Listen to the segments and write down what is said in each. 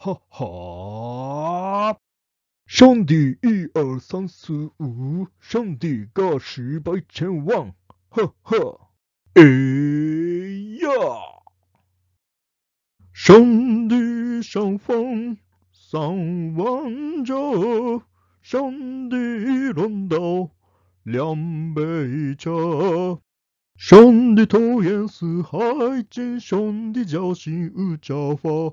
哈哈，兄弟一二三四五，兄弟个十百千万，哈哈，哎呀，兄弟相逢三碗酒，兄弟论道两杯茶。兄弟投缘四海景，兄弟交心乌茶话。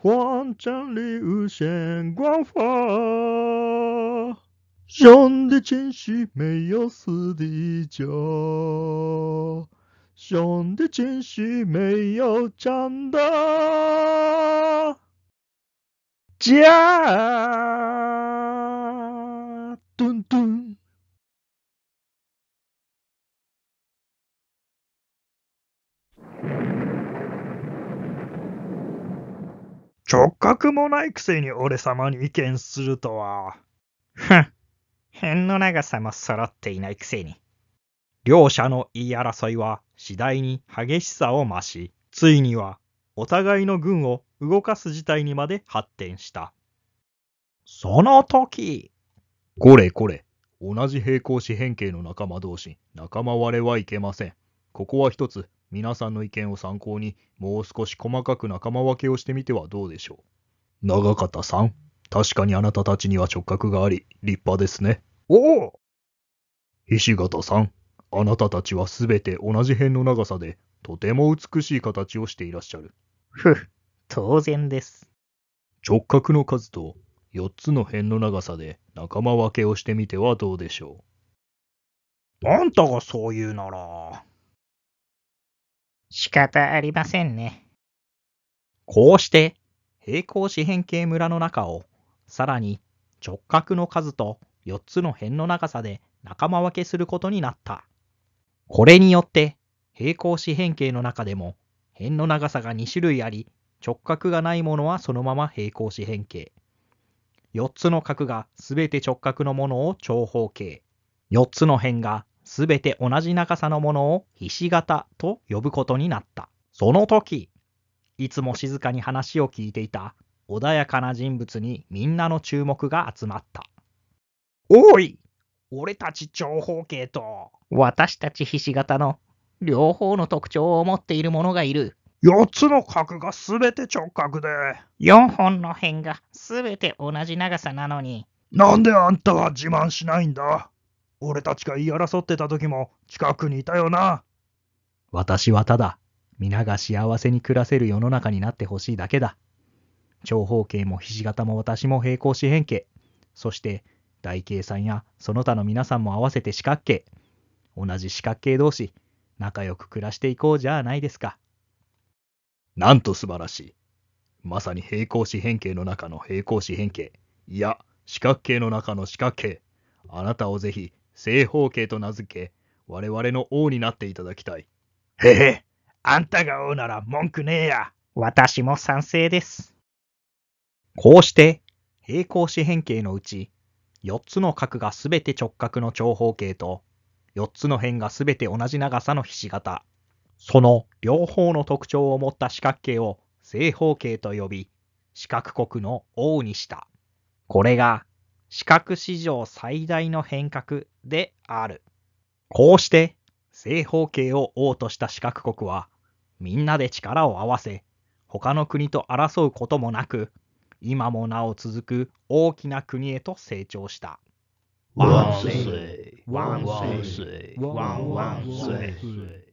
荒场里无限光华，兄弟情谊没有死的酒，兄弟情谊没有长大。家，顿顿。直角もないくせに俺様に意見するとは。ふん。辺の長さも揃っていないくせに。両者の言い争いは次第に激しさを増し、ついにはお互いの軍を動かす事態にまで発展した。その時。これこれ。同じ平行四辺形の仲間同士、仲間割れはいけません。ここは一つ皆さんの意見を参考に、もう少し細かく仲間分けをしてみてはどうでしょう。長方さん、確かにあなたたちには直角があり、立派ですね。おお石形さん、あなたたちはすべて同じ辺の長さで、とても美しい形をしていらっしゃる。ふっ、当然です。直角の数と4つの辺の長さで仲間分けをしてみてはどうでしょう。あんたがそう言うなら。仕方ありませんね。こうして、平行四辺形村の中を、さらに直角の数と4つの辺の長さで仲間分けすることになった。これによって、平行四辺形の中でも、辺の長さが2種類あり、直角がないものはそのまま平行四辺形。4つの角がすべて直角のものを長方形。4つの辺がすべて同じ長さのものをひし形と呼ぶことになった。その時、いつも静かに話を聞いていた穏やかな人物にみんなの注目が集まった。おい俺たち長方形と私たちひし形の両方の特徴を持っているものがいる。4つの角がすべて直角で4本の辺がすべて同じ長さなのになんであんたは自慢しないんだ俺たちが言い争ってた時も近くにいたよな。私はただ、皆が幸せに暮らせる世の中になってほしいだけだ。長方形もひし形も私も平行四辺形。そして、台形さんやその他の皆さんも合わせて四角形。同じ四角形同士、仲良く暮らしていこうじゃないですか。なんと素晴らしい。まさに平行四辺形の中の平行四辺形。いや、四角形の中の四角形。あなたをぜひ正方形と名付け、我々の王になっていただきたい。へへ、あんたが王なら文句ねえや。私も賛成です。こうして、平行四辺形のうち、4つの角がすべて直角の長方形と、4つの辺がすべて同じ長さのひし形、その両方の特徴を持った四角形を正方形と呼び、四角国の王にした。これが視覚史上最大の変革である。こうして、正方形を王とした四角国は、みんなで力を合わせ、他の国と争うこともなく、今もなお続く大きな国へと成長した。万歳万歳万歳万歳